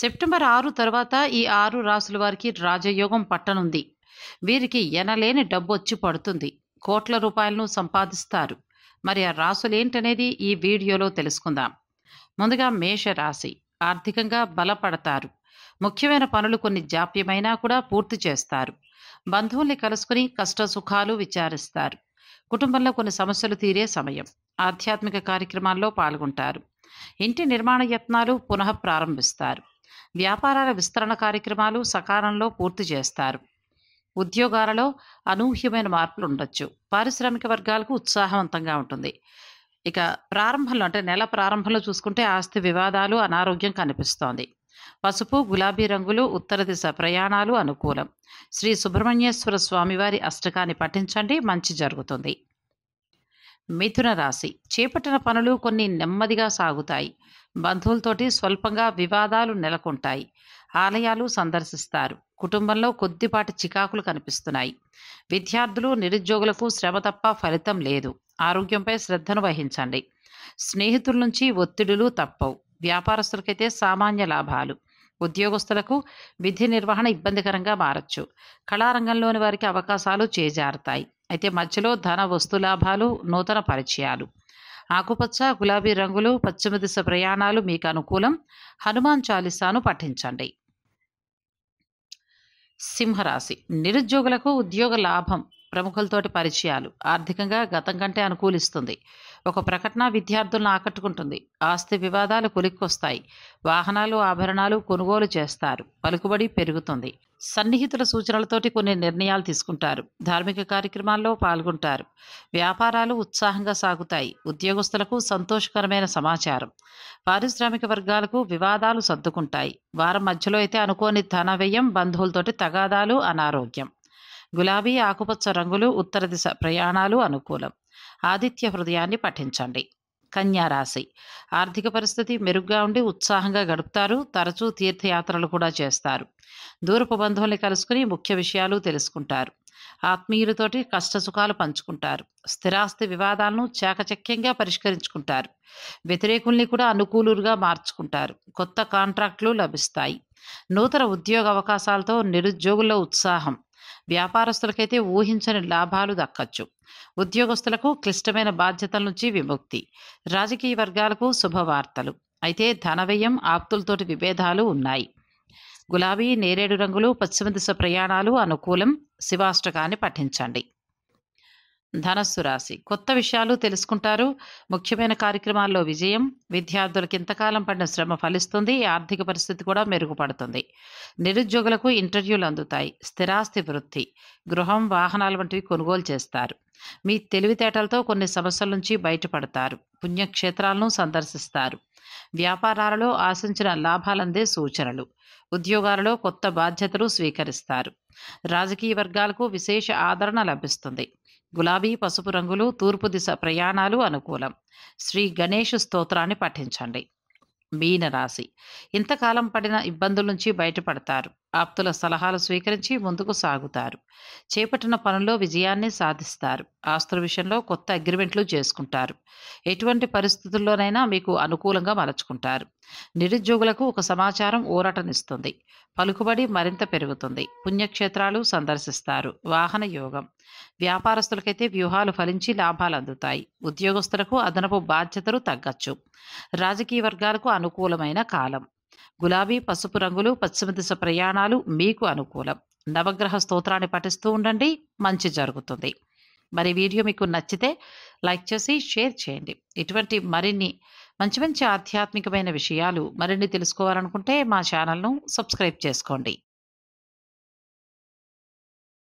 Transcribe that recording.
September ఆరు తర్వాత ఈ ఆరు రాసుల వారికి రాజయోగం పట్టనుంది వీరికి ఎనలేని డబ్బు వచ్చి పడుతుంది కోట్ల రూపాయలను సంపాదిస్తారు మరి ఆ రాసులు ఏంటనేది ఈ వీడియోలో తెలుసుకుందాం ముందుగా మేష రాశి ఆర్థికంగా బలపడతారు ముఖ్యమైన పనులు కొన్ని జాప్యమైనా కూడా పూర్తి చేస్తారు బంధువుల్ని కలుసుకుని కష్ట సుఖాలు విచారిస్తారు కుటుంబంలో కొన్ని సమస్యలు తీరే సమయం ఆధ్యాత్మిక కార్యక్రమాల్లో పాల్గొంటారు ఇంటి నిర్మాణ యత్నాలు పునః ప్రారంభిస్తారు వ్యాపారాల విస్తరణ కార్యక్రమాలు సకాలంలో పూర్తి చేస్తారు ఉద్యోగాలలో అనూహ్యమైన మార్పులు ఉండొచ్చు పారిశ్రామిక వర్గాలకు ఉత్సాహవంతంగా ఉంటుంది ఇక ప్రారంభంలో అంటే నెల ప్రారంభంలో చూసుకుంటే ఆస్తి వివాదాలు అనారోగ్యం కనిపిస్తోంది పసుపు గులాబీ రంగులు ఉత్తర దిశ ప్రయాణాలు అనుకూలం శ్రీ సుబ్రహ్మణ్యేశ్వర స్వామివారి అష్టకాన్ని పఠించండి మంచి జరుగుతుంది మిథున రాశి చేపట్టిన పనులు కొన్ని నెమ్మదిగా సాగుతాయి బంధువులతోటి స్వల్పంగా వివాదాలు నెలకొంటాయి ఆలయాలు సందర్శిస్తారు కుటుంబంలో కొద్దిపాటి చికాకులు కనిపిస్తున్నాయి విద్యార్థులు నిరుద్యోగులకు శ్రమ తప్ప ఫలితం లేదు ఆరోగ్యంపై శ్రద్ధను వహించండి స్నేహితుల నుంచి ఒత్తిడులు తప్పవు వ్యాపారస్తులకైతే సామాన్య లాభాలు ఉద్యోగస్తులకు విధి నిర్వహణ ఇబ్బందికరంగా మారచ్చు కళారంగంలోని వారికి అవకాశాలు చేజారుతాయి అయితే మధ్యలో ధన వస్తులాభాలు నూతన పరిచయాలు ఆకుపచ్చ గులాబీ రంగులు పశ్చిమ దిశ ప్రయాణాలు మీకు అనుకూలం హనుమాన్ చాలీసాను పఠించండి సింహరాశి నిరుద్యోగులకు ఉద్యోగ లాభం ప్రముఖులతోటి పరిచయాలు ఆర్థికంగా గతం కంటే అనుకూలిస్తుంది ఒక ప్రకటన విద్యార్థులను ఆకట్టుకుంటుంది ఆస్తి వివాదాలు కొలిక్కొస్తాయి వాహనాలు ఆభరణాలు కొనుగోలు చేస్తారు పలుకుబడి పెరుగుతుంది సన్నిహితుల సూచనలతోటి కొన్ని నిర్ణయాలు తీసుకుంటారు ధార్మిక కార్యక్రమాల్లో పాల్గొంటారు వ్యాపారాలు ఉత్సాహంగా సాగుతాయి ఉద్యోగస్తులకు సంతోషకరమైన సమాచారం పారిశ్రామిక వర్గాలకు వివాదాలు సర్దుకుంటాయి వారం మధ్యలో అయితే అనుకోని ధన వ్యయం బంధువులతోటి తగాదాలు అనారోగ్యం గులాబీ ఆకుపచ్చ రంగులు ఉత్తర దిశ ప్రయాణాలు అనుకూలం ఆదిత్య హృదయాన్ని పఠించండి రాశి ఆర్థిక పరిస్థితి మెరుగ్గా ఉండి ఉత్సాహంగా గడుపుతారు తరచూ తీర్థయాత్రలు కూడా చేస్తారు దూరపు బంధువుల్ని కలుసుకుని ముఖ్య విషయాలు తెలుసుకుంటారు ఆత్మీయులతోటి కష్టసుఖాలు పంచుకుంటారు స్థిరాస్తి వివాదాలను చాకచక్యంగా పరిష్కరించుకుంటారు వ్యతిరేకుల్ని కూడా అనుకూలుగా మార్చుకుంటారు కొత్త కాంట్రాక్టులు లభిస్తాయి నూతన ఉద్యోగ అవకాశాలతో నిరుద్యోగుల ఉత్సాహం వ్యాపారస్తులకైతే ఊహించని లాభాలు దక్కచ్చు ఉద్యోగస్తులకు క్లిష్టమైన బాధ్యతల నుంచి విముక్తి రాజకీయ వర్గాలకు శుభవార్తలు అయితే ధనవ్యయం ఆప్తులతోటి విభేదాలు ఉన్నాయి గులాబీ నేరేడు రంగులు పశ్చిమ దిశ ప్రయాణాలు అనుకూలం శివాష్టకాన్ని పఠించండి ధనస్సు రాశి కొత్త విషయాలు తెలుసుకుంటారు ముఖ్యమైన కార్యక్రమాల్లో విజయం విద్యార్థులకు ఇంతకాలం పడిన శ్రమ ఫలిస్తుంది ఆర్థిక పరిస్థితి కూడా మెరుగుపడుతుంది నిరుద్యోగులకు ఇంటర్వ్యూలు అందుతాయి స్థిరాస్తి వృత్తి గృహం వాహనాలు వంటివి కొనుగోలు చేస్తారు మీ తెలివితేటలతో కొన్ని సమస్యల నుంచి బయటపడతారు పుణ్యక్షేత్రాలను సందర్శిస్తారు వ్యాపారాలలో ఆశించిన లాభాలందే సూచనలు ఉద్యోగాలలో కొత్త బాధ్యతలు స్వీకరిస్తారు రాజకీయ వర్గాలకు విశేష ఆదరణ లభిస్తుంది గులాబీ పసుపు రంగులు తూర్పు దిశ ప్రయాణాలు అనుకూలం శ్రీ గణేష్ స్తోత్రాన్ని పఠించండి మీనరాశి ఇంతకాలం పడిన ఇబ్బందుల నుంచి బయటపడతారు ఆప్తుల సలహాలు స్వీకరించి ముందుకు సాగుతారు చేపట్టిన పనుల్లో విజయాన్ని సాధిస్తారు ఆస్తుల విషయంలో కొత్త అగ్రిమెంట్లు చేసుకుంటారు ఎటువంటి పరిస్థితుల్లోనైనా మీకు అనుకూలంగా మలచుకుంటారు నిరుద్యోగులకు ఒక సమాచారం ఊరటనిస్తుంది పలుకుబడి మరింత పెరుగుతుంది పుణ్యక్షేత్రాలు సందర్శిస్తారు వాహన యోగం వ్యాపారస్తులకైతే వ్యూహాలు ఫలించి లాభాలు అందుతాయి ఉద్యోగస్తులకు అదనపు బాధ్యతలు తగ్గచ్చు రాజకీయ వర్గాలకు అనుకూలమైన కాలం గులాబీ పసుపు రంగులు పశ్చిమ దిశ ప్రయాణాలు మీకు అనుకూలం నవగ్రహ స్తోత్రాన్ని పఠిస్తూ ఉండండి మంచి జరుగుతుంది మరి వీడియో మీకు నచ్చితే లైక్ చేసి షేర్ చేయండి ఇటువంటి మరిన్ని మంచి మంచి ఆధ్యాత్మికమైన విషయాలు మరిన్ని తెలుసుకోవాలనుకుంటే మా ఛానల్ను సబ్స్క్రైబ్ చేసుకోండి